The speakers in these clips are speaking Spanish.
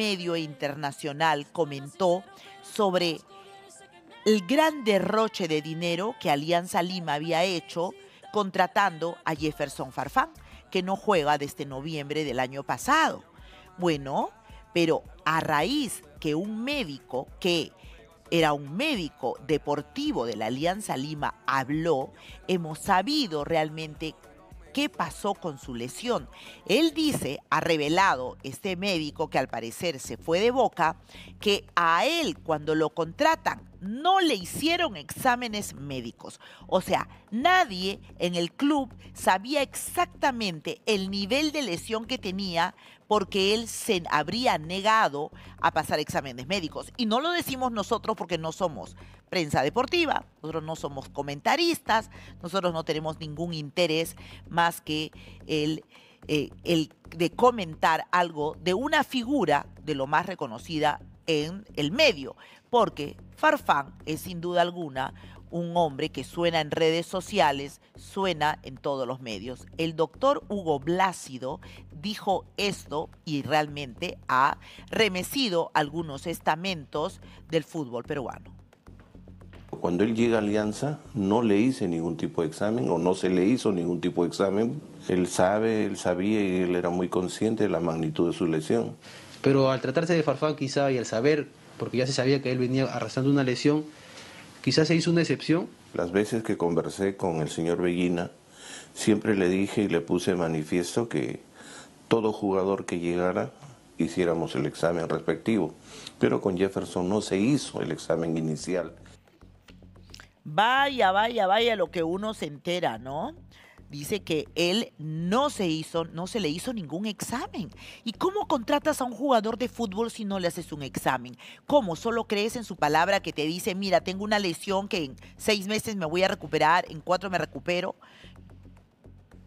medio internacional comentó sobre el gran derroche de dinero que Alianza Lima había hecho contratando a Jefferson Farfán, que no juega desde noviembre del año pasado. Bueno, pero a raíz que un médico que era un médico deportivo de la Alianza Lima habló, hemos sabido realmente qué pasó con su lesión. Él dice, ha revelado este médico que al parecer se fue de boca, que a él cuando lo contratan no le hicieron exámenes médicos. O sea, nadie en el club sabía exactamente el nivel de lesión que tenía porque él se habría negado a pasar exámenes médicos. Y no lo decimos nosotros porque no somos prensa deportiva, nosotros no somos comentaristas, nosotros no tenemos ningún interés más que el... Eh, el de comentar algo de una figura de lo más reconocida en el medio porque Farfán es sin duda alguna un hombre que suena en redes sociales, suena en todos los medios. El doctor Hugo Blácido dijo esto y realmente ha remecido algunos estamentos del fútbol peruano. Cuando él llega a Alianza no le hice ningún tipo de examen o no se le hizo ningún tipo de examen. Él sabe, él sabía y él era muy consciente de la magnitud de su lesión. Pero al tratarse de Farfán quizá y al saber porque ya se sabía que él venía arrastrando una lesión. Quizás se hizo una excepción. Las veces que conversé con el señor Bellina, siempre le dije y le puse manifiesto que todo jugador que llegara hiciéramos el examen respectivo. Pero con Jefferson no se hizo el examen inicial. Vaya, vaya, vaya lo que uno se entera, ¿no? dice que él no se hizo, no se le hizo ningún examen. ¿Y cómo contratas a un jugador de fútbol si no le haces un examen? ¿Cómo? ¿Solo crees en su palabra que te dice, mira, tengo una lesión que en seis meses me voy a recuperar, en cuatro me recupero?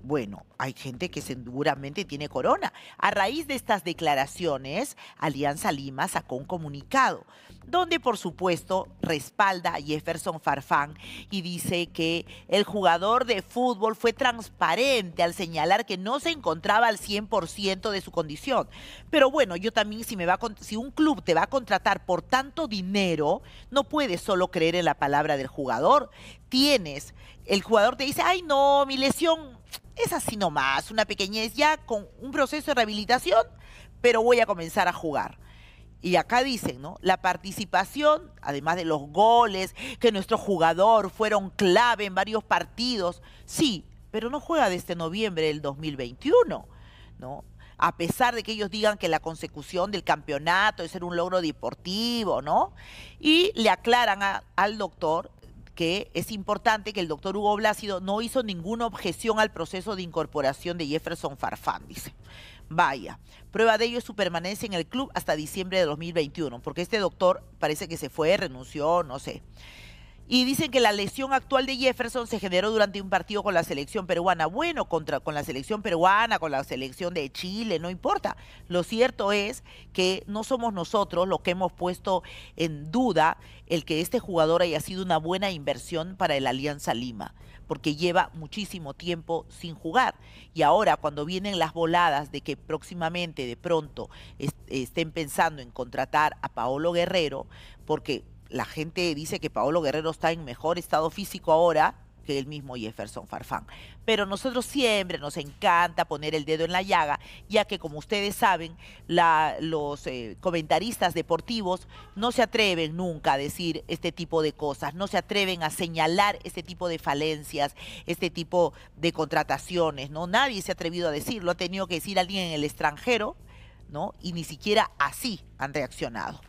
Bueno, hay gente que seguramente tiene corona. A raíz de estas declaraciones, Alianza Lima sacó un comunicado donde por supuesto respalda a Jefferson Farfán y dice que el jugador de fútbol fue transparente al señalar que no se encontraba al 100% de su condición. Pero bueno, yo también si, si un club te va a contratar por tanto dinero, no puedes solo creer en la palabra del jugador, tienes el jugador te dice, ay no, mi lesión es así nomás, una pequeñez ya con un proceso de rehabilitación, pero voy a comenzar a jugar. Y acá dicen, ¿no? La participación, además de los goles, que nuestro jugador fueron clave en varios partidos. Sí, pero no juega desde este noviembre del 2021, ¿no? A pesar de que ellos digan que la consecución del campeonato es ser un logro deportivo, ¿no? Y le aclaran al doctor que es importante que el doctor Hugo Blácido no hizo ninguna objeción al proceso de incorporación de Jefferson Farfán, dice. Vaya, prueba de ello es su permanencia en el club hasta diciembre de 2021, porque este doctor parece que se fue, renunció, no sé. Y dicen que la lesión actual de Jefferson se generó durante un partido con la selección peruana. Bueno, contra, con la selección peruana, con la selección de Chile, no importa. Lo cierto es que no somos nosotros los que hemos puesto en duda el que este jugador haya sido una buena inversión para el Alianza Lima, porque lleva muchísimo tiempo sin jugar. Y ahora, cuando vienen las voladas de que próximamente, de pronto, estén pensando en contratar a Paolo Guerrero, porque la gente dice que Paolo Guerrero está en mejor estado físico ahora que el mismo Jefferson Farfán. Pero nosotros siempre nos encanta poner el dedo en la llaga, ya que como ustedes saben, los eh, comentaristas deportivos no se atreven nunca a decir este tipo de cosas, no se atreven a señalar este tipo de falencias, este tipo de contrataciones, ¿no? Nadie se ha atrevido a decirlo, ha tenido que decir alguien en el extranjero, ¿no? Y ni siquiera así han reaccionado.